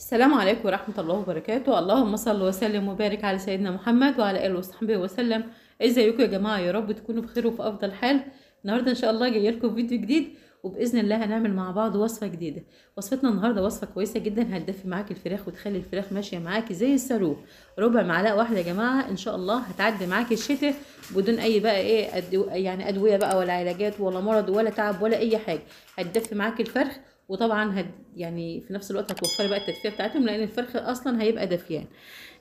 السلام عليكم ورحمة الله وبركاته اللهم صل وسلم وبارك على سيدنا محمد وعلى آله وصحبه وسلم ازيكم يا جماعة يا رب تكونوا بخير وفي أفضل حال النهاردة إن شاء الله جاية لكم فيديو جديد وبإذن الله هنعمل مع بعض وصفة جديدة وصفتنا النهاردة وصفة كويسة جدا هتدفي معاك الفراخ وتخلي الفراخ ماشية معاكي زي الصاروخ ربع معلقة واحدة يا جماعة إن شاء الله هتعدي معاكي الشتاء بدون أي بقى إيه أدو يعني أدوية بقى ولا علاجات ولا مرض ولا تعب ولا أي حاجة هتدفي معاكي الفرخ وطبعا هت يعني في نفس الوقت هتوفري بقى التدفئه بتاعتهم لان الفرخ اصلا هيبقى دافيان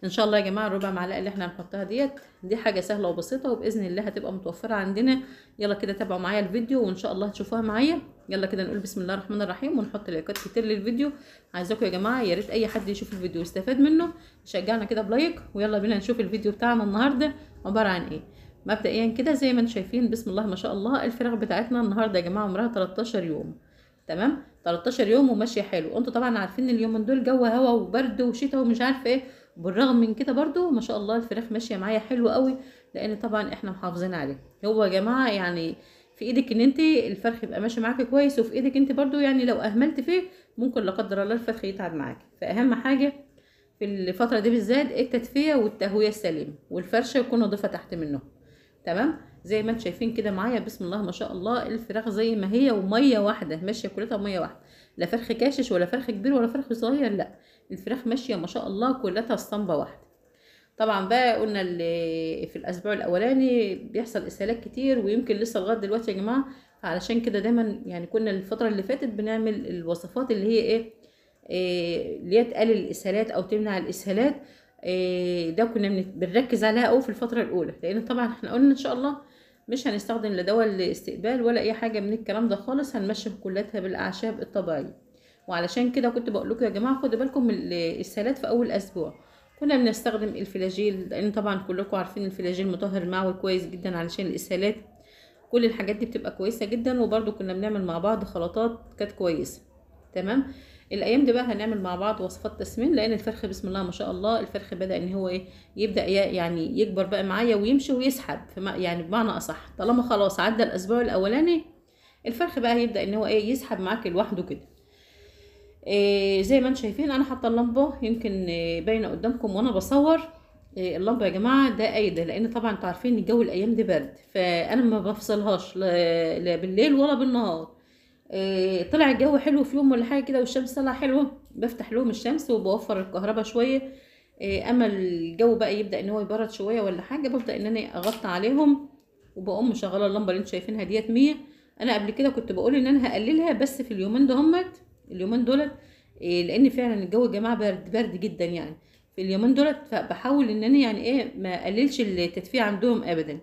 ان شاء الله يا جماعه الربع معلقه اللي احنا هنحطها ديت دي حاجه سهله وبسيطه وباذن الله هتبقى متوفره عندنا يلا كده تابعوا معايا الفيديو وان شاء الله هتشوفوها معايا يلا كده نقول بسم الله الرحمن الرحيم ونحط لايكات كتير للفيديو عايزاكم يا جماعه يا ريت اي حد يشوف الفيديو يستفاد منه شجعنا كده بلايك ويلا بينا نشوف الفيديو بتاعنا النهارده عباره عن ايه مبدئيا كده زي ما انتم شايفين بسم الله ما شاء الله الفراخ بتاعتنا النهارده يا جماعه عمرها 13 يوم تمام 13 يوم وماشيه حلو انتوا طبعا عارفين اليوم من دول جو هوا وبرد وشتا ومش عارفه ايه بالرغم من كده برضو ما شاء الله الفراخ ماشيه معايا حلو قوي لان طبعا احنا محافظين عليه هو يا جماعه يعني في ايدك ان انت الفرخ يبقى ماشي معاكي كويس وفي ايدك انت برضو يعني لو اهملت فيه ممكن لا قدر الله الفرخ يتعب معاكي فاهم حاجه في الفتره دي بالذات التدفئه والتهويه السليمه والفرشه يكون نظيفه تحت منه تمام زي ما انتم شايفين كده معايا بسم الله ما شاء الله الفراخ زي ما هي وميه واحده ماشيه كلها ميه واحده لا فرخ كاشش ولا فرخ كبير ولا فرخ صغير لا الفراخ ماشيه ما شاء الله كلها اسطمبه واحده طبعا بقى قلنا في الاسبوع الاولاني بيحصل اسهالات كتير ويمكن لسه لغايه دلوقتي يا جماعه علشان كده دايما يعني كنا الفتره اللي فاتت بنعمل الوصفات اللي هي ايه, إيه هي تقلل الاسهالات او تمنع الاسهالات إيه، ده كنا بنركز عليها قوي في الفتره الاولى لان طبعا احنا قلنا ان شاء الله مش هنستخدم لا دواء الاستقبال ولا اي حاجه من الكلام ده خالص هنمشي كلاتها بالاعشاب الطبيعيه وعلشان كده كنت بقول لكم يا جماعه خدوا بالكم من السالات في اول اسبوع كنا بنستخدم الفلاجيل لان طبعا كلكم عارفين الفلاجيل مطهر المعوي كويس جدا علشان الاسهالات كل الحاجات دي بتبقى كويسه جدا وبرده كنا بنعمل مع بعض خلطات كانت كويسه تمام الايام دي بقى هنعمل مع بعض وصفات تسمين لان الفرخ بسم الله ما شاء الله الفرخ بدا ان هو ايه يبدا يعني يكبر بقى معايا ويمشي ويسحب يعني بمعنى اصح طالما خلاص عدى الاسبوع الاولاني الفرخ بقى هيبدا ان هو ايه يسحب معاك لوحده كده إيه زي ما انتم شايفين انا حاطه اللمبه يمكن إيه باينه قدامكم وانا بصور إيه اللمبه يا جماعه ده قايده لان طبعا انتوا عارفين الجو الايام دي برد فانا ما بفصلهاش لا بالليل ولا بالنهار آه، طلع الجو حلو في يوم ولا حاجه كده والشمس طالعه حلوه بفتح لهم الشمس وبوفر الكهرباء شويه آه، اما الجو بقى يبدا ان هو يبرد شويه ولا حاجه ببدا ان انا اغطي عليهم وبقوم مشغله اللمبه اللي انتم شايفينها ديت 100 انا قبل كده كنت بقول ان انا هقللها بس في اليومين دهمت اليومين دولت آه، لان فعلا الجو يا جماعه برد برد جدا يعني في اليومين دولت فبحاول ان انا يعني ايه ما اقللش التدفئه عندهم ابدا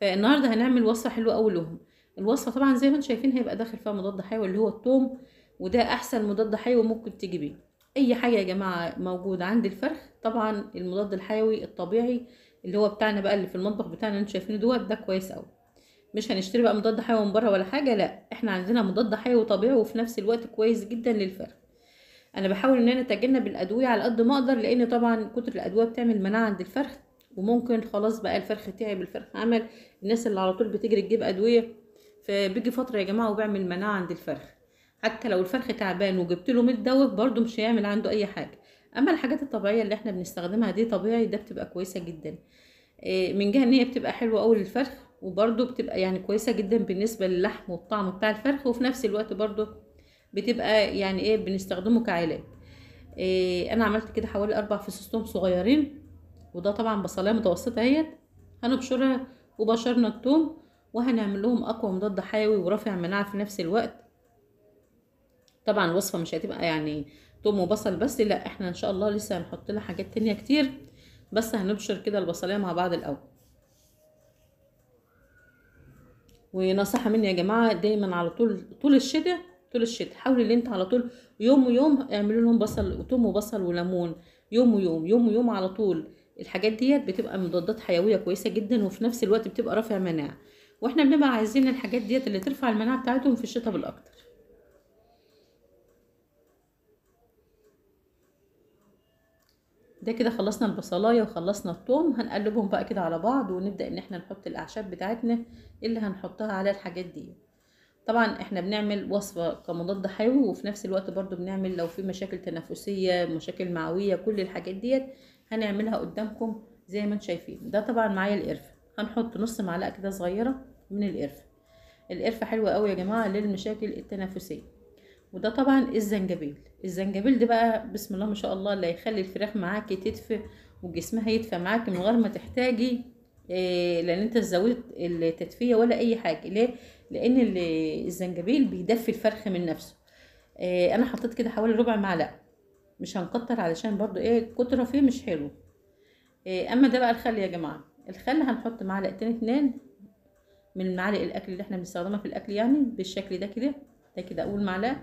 فالنهارده هنعمل وصفه حلوه قوي لهم الوصفه طبعا زي ما انتم شايفين هيبقى داخل فيها مضاد حيوي اللي هو الثوم وده احسن مضاد حيوي ممكن تجيبيه اي حاجه يا جماعه موجوده عند الفرخ طبعا المضاد الحيوي الطبيعي اللي هو بتاعنا بقى اللي في المطبخ بتاعنا انتم شايفينه دوت ده كويس قوي مش هنشتري بقى مضاد حيوي من بره ولا حاجه لا احنا عندنا مضاد حيوي طبيعي وفي نفس الوقت كويس جدا للفرخ انا بحاول ان انا اتجنب الادويه على قد ما اقدر لان طبعا كتر الادويه بتعمل مناعه عند الفرخ وممكن خلاص بقى الفرخ تعب الفرخ عمل الناس اللي على طول بتجري تجيب ادويه فبيجي فتره يا جماعه وبعمل مناعه عند الفرخ حتى لو الفرخ تعبان وجبت له متدوب برده مش هيعمل عنده اي حاجه اما الحاجات الطبيعيه اللي احنا بنستخدمها دي طبيعي ده بتبقى كويسه جدا إيه، من جهه ان هي بتبقى حلوه قوي للفرخ وبرده بتبقى يعني كويسه جدا بالنسبه للحم والطعم بتاع الفرخ وفي نفس الوقت برده بتبقى يعني ايه بنستخدمه كعلاج إيه انا عملت كده حوالي اربع فسيستوم صغيرين وده طبعا بصلايه متوسطه اهيت هنبشرها وبشرنا التوم وهنعمل لهم اقوى مضاد حيوي ورافع مناعه في نفس الوقت طبعا الوصفه مش هتبقى يعني توم وبصل بس لا احنا ان شاء الله لسه هنحط لها حاجات تانية كتير بس هنبشر كده البصليه مع بعض الاول ونصيحه مني يا جماعه دايما على طول طول الشتاء طول الشتاء حاولي ان انت على طول يوم ويوم اعملي لهم بصل وتوم وبصل وليمون يوم ويوم يوم ويوم على طول الحاجات ديت بتبقى مضادات حيويه كويسه جدا وفي نفس الوقت بتبقى رافع مناعه واحنا بنبقى عايزين الحاجات ديت اللي ترفع المناعه بتاعتهم في الشتاء بالاكتر ده كده خلصنا البصلايه وخلصنا الثوم هنقلبهم بقى كده على بعض ونبدا ان احنا نحط الاعشاب بتاعتنا اللي هنحطها على الحاجات دي طبعا احنا بنعمل وصفه كمضاد حيوي وفي نفس الوقت برضو بنعمل لو في مشاكل تنفسيه مشاكل معويه كل الحاجات ديت هنعملها قدامكم زي ما انتم شايفين ده طبعا معايا القرفه هنحط نص معلقه كده صغيره من القرفة القرفة حلوة قوي يا جماعة للمشاكل التنفسية وده طبعا الزنجبيل الزنجبيل ده بقى بسم الله ما شاء الله اللي هيخلي الفراخ معاكي تدفى وجسمها يدفى معاكي من غير ما تحتاجي إيه لان انت زودت التدفيه ولا اي حاجه ليه لان الزنجبيل بيدفي الفرخ من نفسه إيه انا حطيت كده حوالي ربع معلقه مش هنكتر علشان برضو ايه كتره فيه مش حلو إيه اما ده بقى الخل يا جماعه الخل هنحط معلقتين اتنين من معالق الاكل اللي احنا بنستخدمها في الاكل يعني بالشكل ده كده ده كده اول معلقه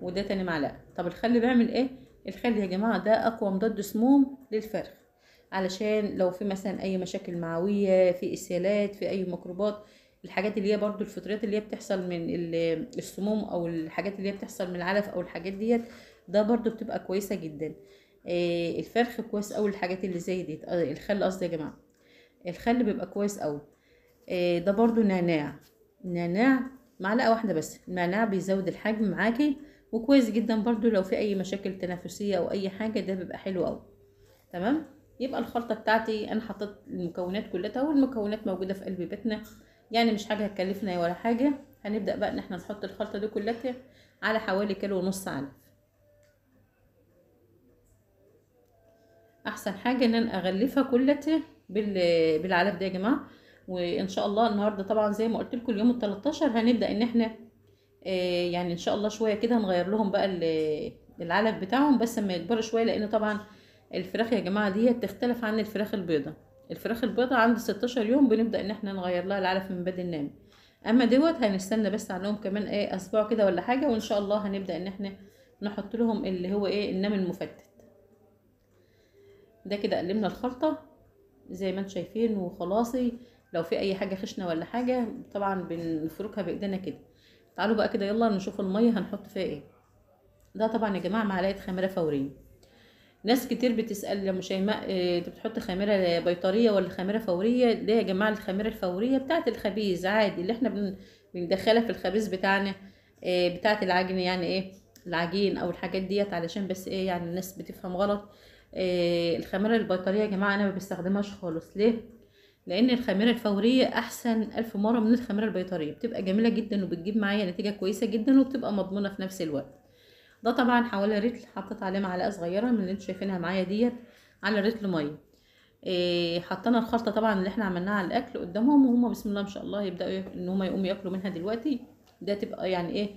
وده تاني معلقه طب الخل بيعمل ايه الخل يا جماعه ده اقوى مضاد سموم للفرخ علشان لو في مثلا اي مشاكل معويه في اسهالات في اي ميكروبات الحاجات اللي هي برضو الفطريات اللي هي بتحصل من السموم او الحاجات اللي هي بتحصل من العلف او الحاجات ديت ده برضو بتبقى كويسه جدا آه، الفرخ كويس قوي الحاجات اللي زي دي آه، الخل قصدي يا جماعه الخل بيبقى كويس قوي آه، ده برضو نعناع نعناع معلقه واحده بس النعناع بيزود الحجم معاكي وكويس جدا برضو لو في اي مشاكل تنافسية او اي حاجه ده بيبقى حلو قوي تمام يبقى الخلطه بتاعتي انا حطيت المكونات كلها والمكونات موجوده في قلب بيتنا يعني مش حاجه هتكلفنا ولا حاجه هنبدا بقى ان احنا نحط الخلطه دي كلها على حوالي كيلو ونص علف احسن حاجه ان انا اغلفها كلها بالعلف ده يا جماعه وان شاء الله النهارده طبعا زي ما قلت لكم اليوم ال13 هنبدا ان احنا آه، يعني ان شاء الله شويه كده هنغير لهم بقى العلف بتاعهم بس لما يكبروا شويه لان طبعا الفراخ يا جماعه ديت تختلف عن الفراخ البيضه الفراخ البيضه عند 16 يوم بنبدا ان احنا نغير لها العلف من بدل النام اما دوت هنستنى بس عليهم كمان ايه اسبوع كده ولا حاجه وان شاء الله هنبدا ان احنا نحط لهم اللي هو ايه النمل المفتت ده كده قلمنا الخلطه زي ما انتم شايفين وخلاصي لو في اي حاجه خشنه ولا حاجه طبعا بنفركها بايدينا كده تعالوا بقى كده يلا نشوف الميه هنحط فيها ايه ده طبعا يا جماعه معلقه خميره فوريه ناس كتير بتسال يا شيماء آه، انت بتحط خميره بيطريه ولا خميره فوريه ده يا جماعه الخميره الفوريه بتاعه الخبيز عادي اللي احنا بندخلها في الخبيز بتاعنا آه، بتاعه العجن يعني ايه العجين او الحاجات ديت علشان بس ايه يعني الناس بتفهم غلط آه، الخميره البيطريه يا جماعه انا ما بستخدمهاش خالص ليه لان الخميره الفوريه احسن الف مره من الخميره البيطريه بتبقى جميله جدا وبتجيب معايا نتيجه كويسه جدا وبتبقى مضمونه في نفس الوقت ده طبعا حوالي رتل حطيت عليه معلقه صغيره من اللي انتوا شايفينها معايا ديت على رتل ميه إيه حطينا الخلطه طبعا اللي احنا عملناها على الاكل قدامهم وهم بسم الله ما شاء الله يبداوا ان هم يقوموا ياكلوا منها دلوقتي ده تبقى يعني ايه,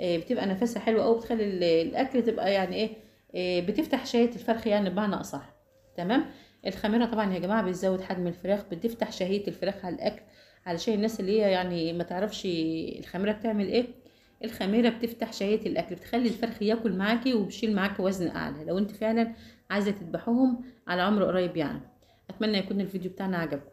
إيه، بتبقى نفسها حلوه او بتخلي الاكل تبقى يعني ايه, إيه بتفتح شايه الفرخ يعني بمعنى اصح تمام الخميره طبعا يا جماعه بتزود حجم الفراخ بتفتح شهيه الفراخ على الاكل علشان الناس اللي هي يعني ما تعرفش الخميره بتعمل ايه الخميره بتفتح شهيه الاكل بتخلي الفرخ ياكل معاكي وبيشيل معاكي وزن اعلى لو انت فعلا عايزه تذبحوهم على عمر قريب يعني اتمنى يكون الفيديو بتاعنا عجبكم